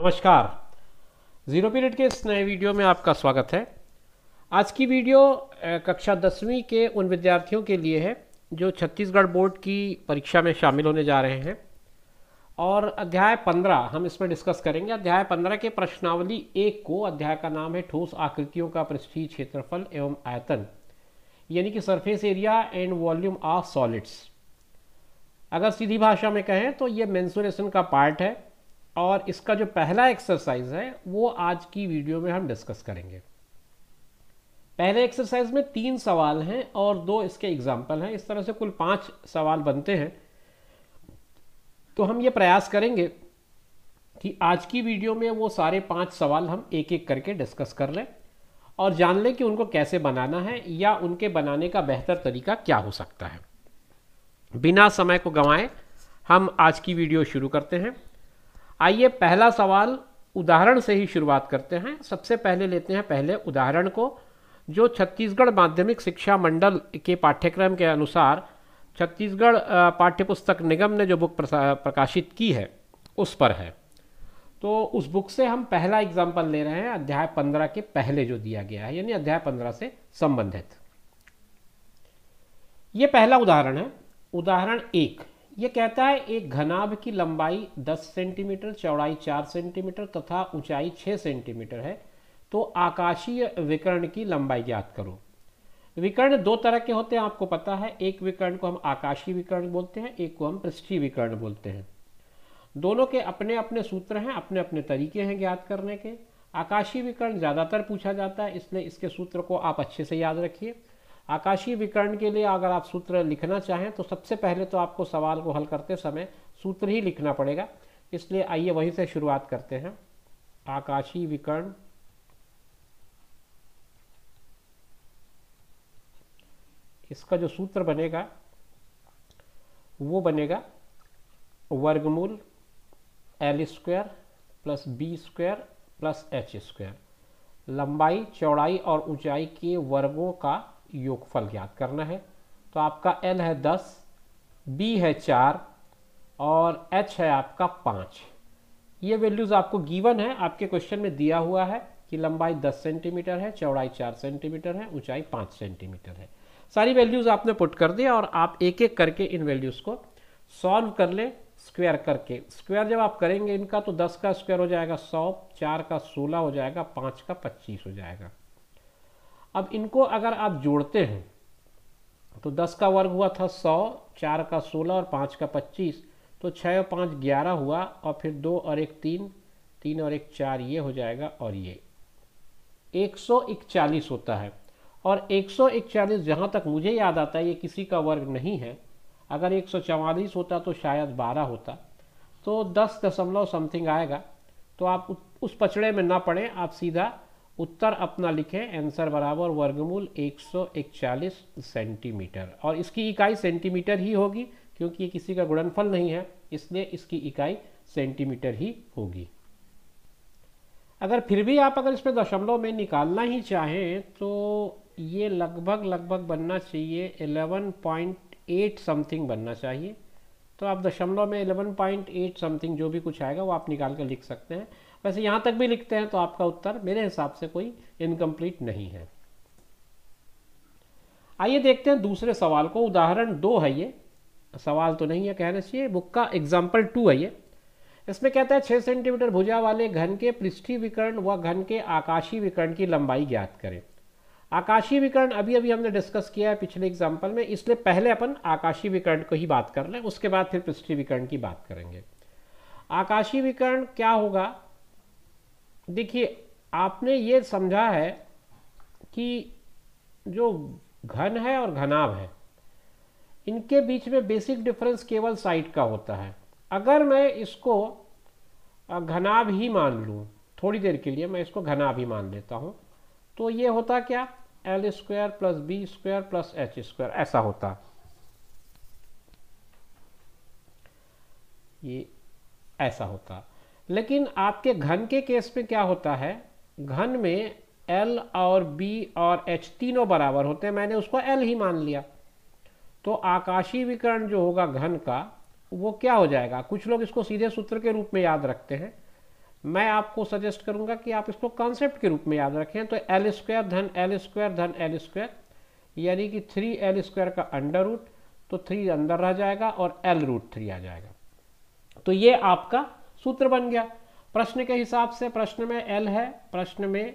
नमस्कार zero period के इस नए वीडियो में आपका स्वागत है आज की वीडियो कक्षा दसवीं के उन विद्यार्थियों के लिए है जो छत्तीसगढ़ बोर्ड की परीक्षा में शामिल होने जा रहे हैं और अध्याय पंद्रह हम इसमें डिस्कस करेंगे अध्याय पंद्रह के प्रश्नावली एक को अध्याय का नाम है ठोस आकृतियों का पृष्ठीय क्षेत्रफल एवं आयतन यानी कि surface area and volume of solids अगर सीधी भाषा में कहें तो ये मैंसुरेशन का पार्ट है और इसका जो पहला एक्सरसाइज है वो आज की वीडियो में हम डिस्कस करेंगे पहले एक्सरसाइज में तीन सवाल हैं और दो इसके एग्जाम्पल हैं इस तरह से कुल पाँच सवाल बनते हैं तो हम ये प्रयास करेंगे कि आज की वीडियो में वो सारे पाँच सवाल हम एक एक करके डिस्कस कर लें और जान लें कि उनको कैसे बनाना है या उनके बनाने का बेहतर तरीका क्या हो सकता है बिना समय को गंवाए हम आज की वीडियो शुरू करते हैं आइए पहला सवाल उदाहरण से ही शुरुआत करते हैं सबसे पहले लेते हैं पहले उदाहरण को जो छत्तीसगढ़ माध्यमिक शिक्षा मंडल के पाठ्यक्रम के अनुसार छत्तीसगढ़ पाठ्यपुस्तक निगम ने जो बुक प्रकाशित की है उस पर है तो उस बुक से हम पहला एग्जाम्पल ले रहे हैं अध्याय पंद्रह के पहले जो दिया गया है यानी अध्याय पंद्रह से संबंधित ये पहला उदाहरण है उदाहरण एक ये कहता है एक घनाभ की लंबाई 10 सेंटीमीटर चौड़ाई 4 सेंटीमीटर तथा ऊंचाई 6 सेंटीमीटर है तो आकाशीय विकर्ण की लंबाई ज्ञात करो विकर्ण दो तरह के होते हैं आपको पता है एक विकर्ण को हम आकाशीय विकर्ण बोलते हैं एक को हम पृष्ठी विकर्ण बोलते हैं दोनों के अपने अपने सूत्र हैं अपने अपने तरीके हैं ज्ञात करने के आकाशीय विकर्ण ज़्यादातर पूछा जाता है इसलिए इसके सूत्र को आप अच्छे से याद रखिए आकाशीय विकर्ण के लिए अगर आप सूत्र लिखना चाहें तो सबसे पहले तो आपको सवाल को हल करते समय सूत्र ही लिखना पड़ेगा इसलिए आइए वहीं से शुरुआत करते हैं आकाशीय विकर्ण इसका जो सूत्र बनेगा वो बनेगा वर्गमूल L square plus B square plus H square लंबाई चौड़ाई और ऊंचाई के वर्गों का योगफल ज्ञात करना है तो आपका एल है दस बी है चार और एच है आपका पाँच ये वैल्यूज़ आपको गिवन है आपके क्वेश्चन में दिया हुआ है कि लंबाई दस सेंटीमीटर है चौड़ाई चार सेंटीमीटर है ऊंचाई पाँच सेंटीमीटर है सारी वैल्यूज़ आपने पुट कर दिया और आप एक एक करके इन वैल्यूज़ को सॉल्व कर लें स्क्वायर करके स्क्वायर जब आप करेंगे इनका तो 10 का स्क्वायर हो जाएगा 100 4 का 16 हो जाएगा 5 का 25 हो जाएगा अब इनको अगर आप जोड़ते हैं तो दस का वर्ग हुआ था सौ चार का सोलह और पाँच का पच्चीस तो छः और पाँच ग्यारह हुआ और फिर दो और एक तीन तीन और एक चार ये हो जाएगा और ये एक सौ इकचालीस होता है और एक सौ जहाँ तक मुझे याद आता है ये किसी का वर्ग नहीं है अगर एक सौ चवालीस होता तो शायद बारह होता तो दस दशमलव समथिंग आएगा तो आप उस पचड़े में ना पड़ें आप सीधा उत्तर अपना लिखें आंसर बराबर वर्गमूल 141 सेंटीमीटर और इसकी इकाई सेंटीमीटर ही होगी क्योंकि ये किसी का गुणनफल नहीं है इसलिए इसकी इकाई सेंटीमीटर ही होगी अगर फिर भी आप अगर इसमें दशमलव में निकालना ही चाहें तो ये लगभग लगभग बनना चाहिए 11.8 समथिंग बनना चाहिए तो आप दशमलव में 11.8 समथिंग जो भी कुछ आएगा वो आप निकाल कर लिख सकते हैं वैसे यहां तक भी लिखते हैं तो आपका उत्तर मेरे हिसाब से कोई इनकम्प्लीट नहीं है आइए देखते हैं दूसरे सवाल को उदाहरण दो है ये सवाल तो नहीं है कहना चाहिए बुक का एग्जाम्पल टू है ये इसमें कहता है छह सेंटीमीटर भुजा वाले घन के पृष्ठी विकर्ण व घन के आकाशीय विकर्ण की लंबाई ज्ञात करें आकाशीय विकर्ण अभी अभी हमने डिस्कस किया है पिछले एग्जाम्पल में इसलिए पहले अपन आकाशीय विकर्ण को ही बात कर लें उसके बाद फिर पृष्ठी विकर्ण की बात करेंगे आकाशीय विकर्ण क्या होगा देखिए आपने ये समझा है कि जो घन है और घनाभ है इनके बीच में बेसिक डिफरेंस केवल साइड का होता है अगर मैं इसको घनाभ ही मान लूँ थोड़ी देर के लिए मैं इसको घनाभ ही मान लेता हूँ तो ये होता क्या L square plus B square plus H square ऐसा होता ये ऐसा होता लेकिन आपके घन के केस में क्या होता है घन में एल और बी और एच तीनों बराबर होते हैं मैंने उसको एल ही मान लिया तो आकाशीय विकरण जो होगा घन का वो क्या हो जाएगा कुछ लोग इसको सीधे सूत्र के रूप में याद रखते हैं मैं आपको सजेस्ट करूंगा कि आप इसको कॉन्सेप्ट के रूप में याद रखें तो एल स्क्वायर धन एल स्क्वायर धन एल स्क्वायर यानी कि थ्री एल स्क्वायर का अंडर रूट तो थ्री अंदर रह जाएगा और एल रूट थ्री आ जाएगा तो ये आपका सूत्र बन गया प्रश्न के हिसाब से प्रश्न में एल है प्रश्न में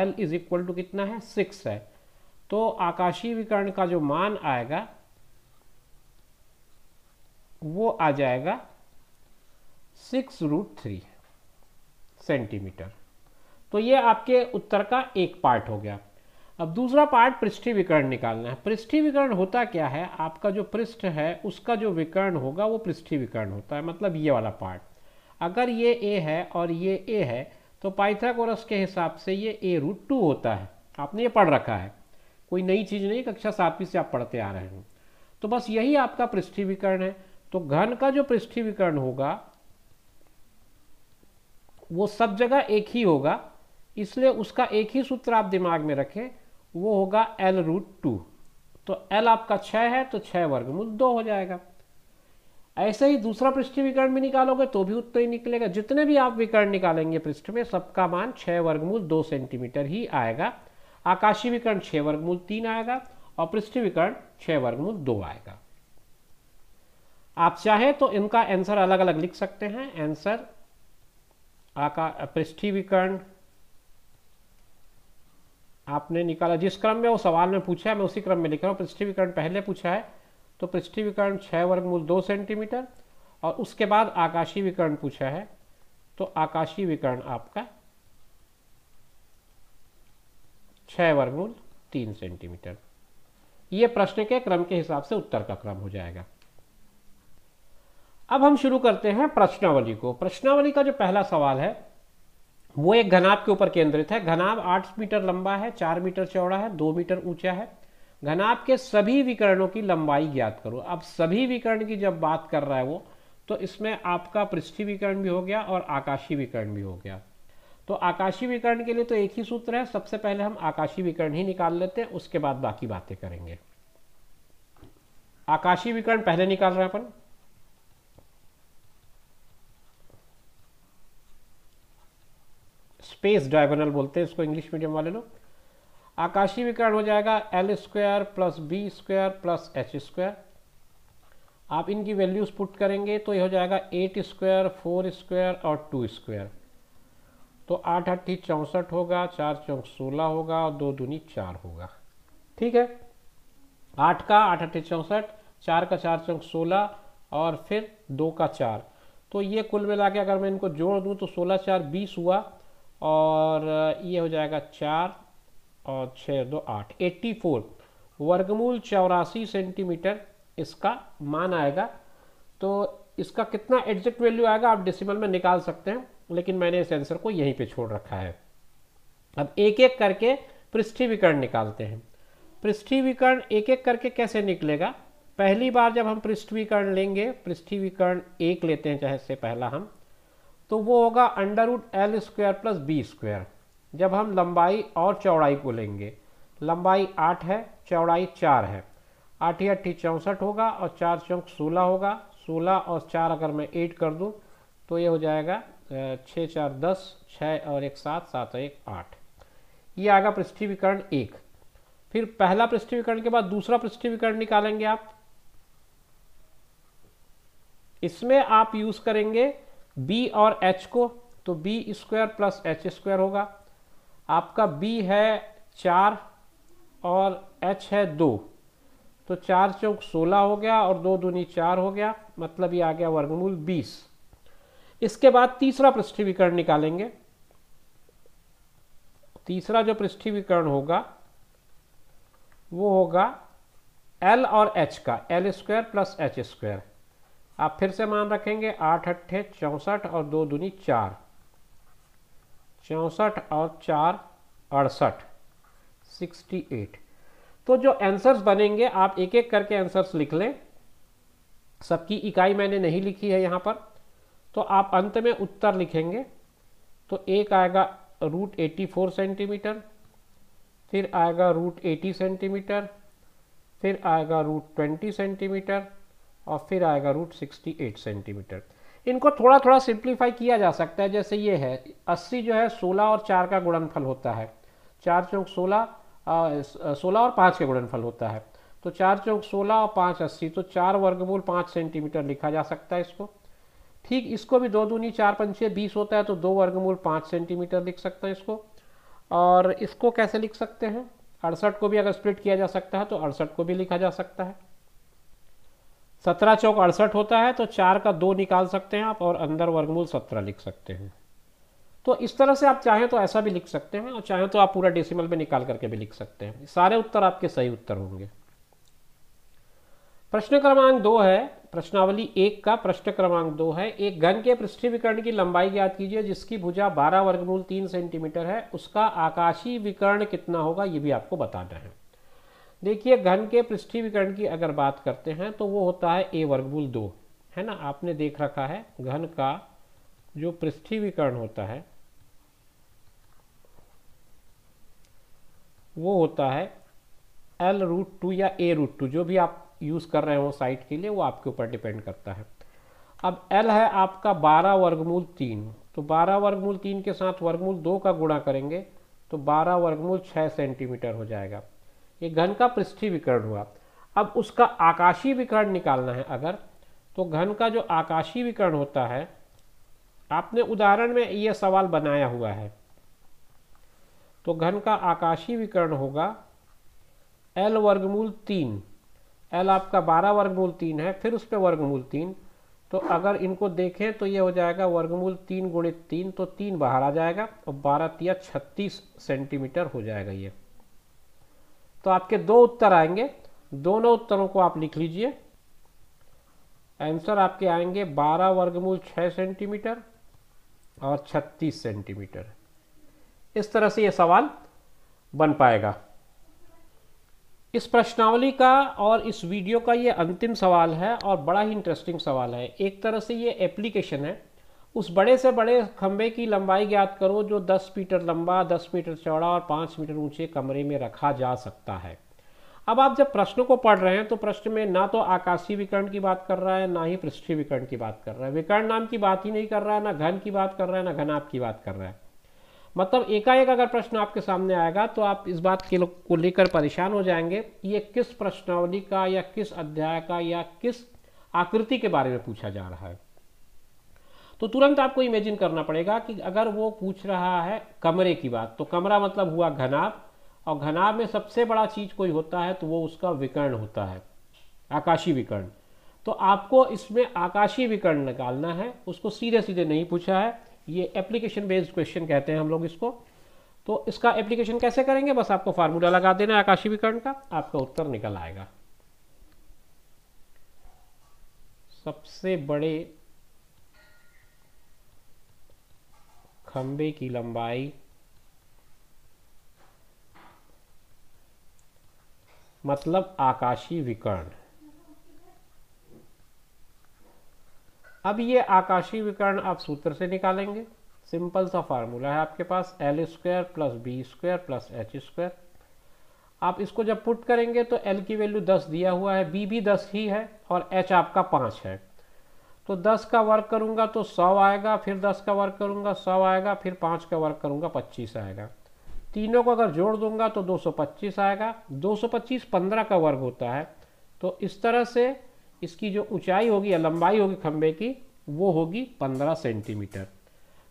एल इज इक्वल टू कितना है सिक्स है तो आकाशीय विकर्ण का जो मान आएगा वो आ जाएगा सिक्स रूट थ्री सेंटीमीटर तो ये आपके उत्तर का एक पार्ट हो गया अब दूसरा पार्ट पृष्ठी विकर्ण निकालना है पृष्ठी विकर्ण होता क्या है आपका जो पृष्ठ है उसका जो विकर्ण होगा वो पृष्ठी विकर्ण होता है मतलब ये वाला पार्ट अगर ये ए है और ये ए है तो पाइथागोरस के हिसाब से ये ए रूट टू होता है आपने ये पढ़ रखा है कोई नई चीज़ नहीं कक्षा सातवीं से आप पढ़ते आ रहे हो तो बस यही आपका पृष्ठी विकर्ण है तो घन का जो पृष्ठी विकर्ण होगा वो सब जगह एक ही होगा इसलिए उसका एक ही सूत्र आप दिमाग में रखें वो होगा एल रूट टू तो एल आपका छः है तो छः वर्गमूल दो हो जाएगा ऐसे ही दूसरा पृष्ठ विकर्ण भी निकालोगे तो भी उतना ही निकलेगा जितने भी आप विकर्ण निकालेंगे पृष्ठ में सबका मान छः वर्गमूल दो सेंटीमीटर ही आएगा आकाशीय विकर्ण छः वर्गमूल तीन आएगा और पृष्ठ विकर्ण छः वर्गमूल दो आएगा आप चाहे तो इनका आंसर अलग अलग लिख सकते हैं आंसर आका पृष्ठी विकर्ण आपने निकाला जिस क्रम में वो सवाल में पूछा है मैं उसी क्रम में लिख रहा हूँ पृष्ठीविकरण पहले पूछा है तो पृष्ठीविकरण छः वर्गमूल दो सेंटीमीटर और उसके बाद आकाशीय विकरण पूछा है तो आकाशीय विकरण आपका छः वर्गमूल तीन सेंटीमीटर ये प्रश्न के क्रम के हिसाब से उत्तर का क्रम हो जाएगा अब हम शुरू करते हैं प्रश्नावली को प्रश्नावली का जो पहला सवाल है वो एक घनाभ के ऊपर केंद्रित है घनाभ आठ मीटर लंबा है चार मीटर चौड़ा है दो मीटर ऊंचा है घनाभ के सभी विकरणों की लंबाई ज्ञात करो अब सभी विकरण की जब बात कर रहा है वो तो इसमें आपका पृष्ठी विकरण भी हो गया और आकाशीय विकरण भी हो गया तो आकाशीय विकरण के लिए तो एक ही सूत्र है सबसे पहले हम आकाशीय विकरण ही निकाल लेते हैं उसके बाद बाकी बातें करेंगे आकाशीय विकरण पहले निकाल रहे हैं अपन स्पेस डायगोनल बोलते हैं इसको इंग्लिश मीडियम वाले लोग आकाशीय विकर्ण हो जाएगा L square plus B square plus H square आप इनकी वैल्यूज पुट करेंगे तो यह हो जाएगा एट स्क्वायर फोर स्क्वायर और टू स्क्वायर तो आठ अट्ठी चौंसठ होगा चार चौंक सोलह होगा और दो दूनी चार होगा ठीक है आठ का आठ अट्ठी चौंसठ चार का चार चौंक सोलह और फिर दो का चार तो ये कुल मिला के अगर मैं इनको जोड़ दूँ तो सोलह चार बीस हुआ और ये हो जाएगा चार और छः दो आठ एट्टी फोर वर्गमूल चौरासी सेंटीमीटर इसका मान आएगा तो इसका कितना एग्जैक्ट वैल्यू आएगा आप डिसिमल में निकाल सकते हैं लेकिन मैंने इस आंसर को यहीं पे छोड़ रखा है अब एक एक करके पृष्ठीविकरण निकालते हैं पृष्ठीविकरण एक एक करके कैसे निकलेगा पहली बार जब हम पृष्ठीकरण लेंगे पृष्ठीकरण एक लेते हैं चाहे इससे पहला हम तो वो होगा under root L square plus B square जब हम लंबाई और चौड़ाई को लेंगे लंबाई आठ है चौड़ाई चार है आठ ही अट्ठी चौंसठ होगा और चार चौंक सोलह होगा सोलह और चार अगर मैं एट कर दूं तो ये हो जाएगा छः चार दस छः और एक सात सात और एक आठ ये आएगा पृष्ठीविकरण एक फिर पहला पृष्ठीविकरण के बाद दूसरा पृष्ठीविकरण निकालेंगे आप इसमें आप यूज़ करेंगे बी और एच को तो B square plus H square होगा आपका बी है चार और एच है दो तो चार चौक सोलह हो गया और दो दूनी चार हो गया मतलब ये आ गया वर्गमूल बीस इसके बाद तीसरा पृष्ठीकरण निकालेंगे तीसरा जो पृष्ठीकरण होगा वो होगा एल और एच का L square plus H square आप फिर से मान रखेंगे आठ अट्ठे चौंसठ और दो दूनी चार चौंसठ और चार अड़सठ सिक्सटी एट तो जो आंसर्स बनेंगे आप एक एक करके आंसर्स लिख लें सबकी इकाई मैंने नहीं लिखी है यहाँ पर तो आप अंत में उत्तर लिखेंगे तो एक आएगा रूट एटी फोर सेंटीमीटर फिर आएगा रूट एटी सेंटीमीटर फिर आएगा रूट ट्वेंटी सेंटीमीटर और फिर आएगा रूट सिक्सटी एट सेंटीमीटर इनको थोड़ा थोड़ा सिंप्लीफाई किया जा सकता है जैसे ये है अस्सी जो है सोलह और चार का गुणनफल होता है चार चौक सोलह सोलह और पाँच का गुणनफल होता है तो चार चौक सोलह और पाँच अस्सी तो चार वर्गमूल पाँच सेंटीमीटर लिखा जा सकता है इसको ठीक इसको भी दो दूनी चार पंचे बीस होता है तो दो वर्गमूल पाँच सेंटीमीटर लिख सकते हैं इसको और इसको कैसे लिख सकते हैं अड़सठ को भी अगर स्प्लिट किया जा सकता है तो अड़सठ को भी लिखा जा सकता है सत्रह चौक अड़सठ होता है तो चार का दो निकाल सकते हैं आप और अंदर वर्गमूल सत्रह लिख सकते हैं तो इस तरह से आप चाहें तो ऐसा भी लिख सकते हैं और चाहें तो आप पूरा डेसिमल में निकाल करके भी लिख सकते हैं सारे उत्तर आपके सही उत्तर होंगे प्रश्न क्रमांक दो है प्रश्नावली एक का प्रश्न क्रमांक दो है एक घन के पृष्ठी विकर्ण की लंबाई ज्ञात कीजिए जिसकी भुजा बारह वर्गमूल तीन सेंटीमीटर है उसका आकाशीय विकर्ण कितना होगा ये भी आपको बताना है देखिए घन के विकरण की अगर बात करते हैं तो वो होता है ए वर्गमूल दो है ना आपने देख रखा है घन का जो विकरण होता है वो होता है एल रूट टू या ए रूट टू जो भी आप यूज़ कर रहे हो साइट के लिए वो आपके ऊपर डिपेंड करता है अब एल है आपका बारह वर्गमूल तीन तो बारह वर्गमूल तीन के साथ वर्गमूल दो का गुणा करेंगे तो बारह वर्गमूल छः सेंटीमीटर हो जाएगा ये घन का पृष्ठी विकरण हुआ अब उसका आकाशीय विकरण निकालना है अगर तो घन का जो आकाशीय विकरण होता है आपने उदाहरण में यह सवाल बनाया हुआ है तो घन का आकाशीय विकरण होगा एल वर्गमूल तीन एल आपका बारह वर्गमूल तीन है फिर उस पर वर्गमूल तीन तो अगर इनको देखें तो ये हो जाएगा वर्गमूल तीन गुणित तीन तो तीन बाहर आ जाएगा और बारह तिया छत्तीस सेंटीमीटर हो जाएगा ये तो आपके दो उत्तर आएंगे दोनों उत्तरों को आप लिख लीजिए आंसर आपके आएंगे बारह वर्गमूल 6 सेंटीमीटर और छत्तीस सेंटीमीटर इस तरह से यह सवाल बन पाएगा इस प्रश्नावली का और इस वीडियो का ये अंतिम सवाल है और बड़ा ही इंटरेस्टिंग सवाल है एक तरह से ये एप्लीकेशन है उस बड़े से बड़े खम्भे की लंबाई ज्ञात करो जो 10 मीटर लंबा 10 मीटर चौड़ा और 5 मीटर ऊंचे कमरे में रखा जा सकता है अब आप जब प्रश्न को पढ़ रहे हैं तो प्रश्न में ना तो आकाशीय विकर्ण की बात कर रहा है ना ही पृष्ठीय विकर्ण की बात कर रहा है विकर्ण नाम की बात ही नहीं कर रहा है ना घन की बात कर रहा है ना घनाप की बात कर रहा है मतलब एकाएक अगर प्रश्न आपके सामने आएगा तो आप इस बात के को लेकर परेशान हो जाएंगे ये किस प्रश्नावली का या किस अध्याय का या किस आकृति के बारे में पूछा जा रहा है तो तुरंत आपको इमेजिन करना पड़ेगा कि अगर वो पूछ रहा है कमरे की बात तो कमरा मतलब हुआ घनाभ और घनाभ में सबसे बड़ा चीज़ कोई होता है तो वो उसका विकर्ण होता है आकाशीय विकर्ण तो आपको इसमें आकाशीय विकर्ण निकालना है उसको सीधे सीधे नहीं पूछा है ये एप्लीकेशन बेस्ड क्वेश्चन कहते हैं हम लोग इसको तो इसका एप्लीकेशन कैसे करेंगे बस आपको फार्मूला लगा देना आकाशीय विकर्ण का आपका उत्तर निकल आएगा सबसे बड़े खंबे की लंबाई मतलब आकाशीय विकर्ण अब ये आकाशीय विकर्ण आप सूत्र से निकालेंगे सिंपल सा फार्मूला है आपके पास L square plus B square plus H square आप इसको जब पुट करेंगे तो एल की वैल्यू दस दिया हुआ है बी भी दस ही है और एच आपका पाँच है तो 10 का वर्क करूंगा तो 100 आएगा फिर 10 का वर्क करूँगा 100 आएगा फिर 5 का वर्क करूँगा 25 आएगा तीनों को अगर जोड़ दूंगा तो 225 आएगा 225 15 का वर्ग होता है तो इस तरह से इसकी जो ऊंचाई होगी या लंबाई होगी खंबे की वो होगी 15 सेंटीमीटर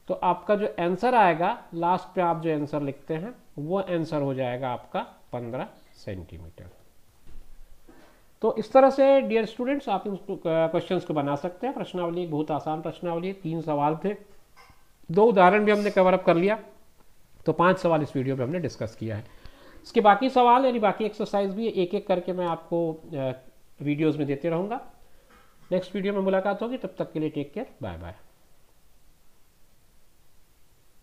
तो आपका जो आंसर आएगा लास्ट पे आप जो आंसर लिखते हैं वो आंसर हो जाएगा आपका 15 सेंटीमीटर तो इस तरह से डियर स्टूडेंट्स आप इन क्वेश्चन को बना सकते हैं प्रश्नावली बहुत आसान प्रश्नावली तीन सवाल थे दो उदाहरण भी हमने कवर अप कर लिया तो पांच सवाल इस वीडियो में हमने डिस्कस किया है इसके बाकी सवाल यानी बाकी एक्सरसाइज भी एक एक करके मैं आपको वीडियोज़ में देते रहूँगा नेक्स्ट वीडियो में मुलाकात होगी तब तक के लिए टेक केयर बाय बाय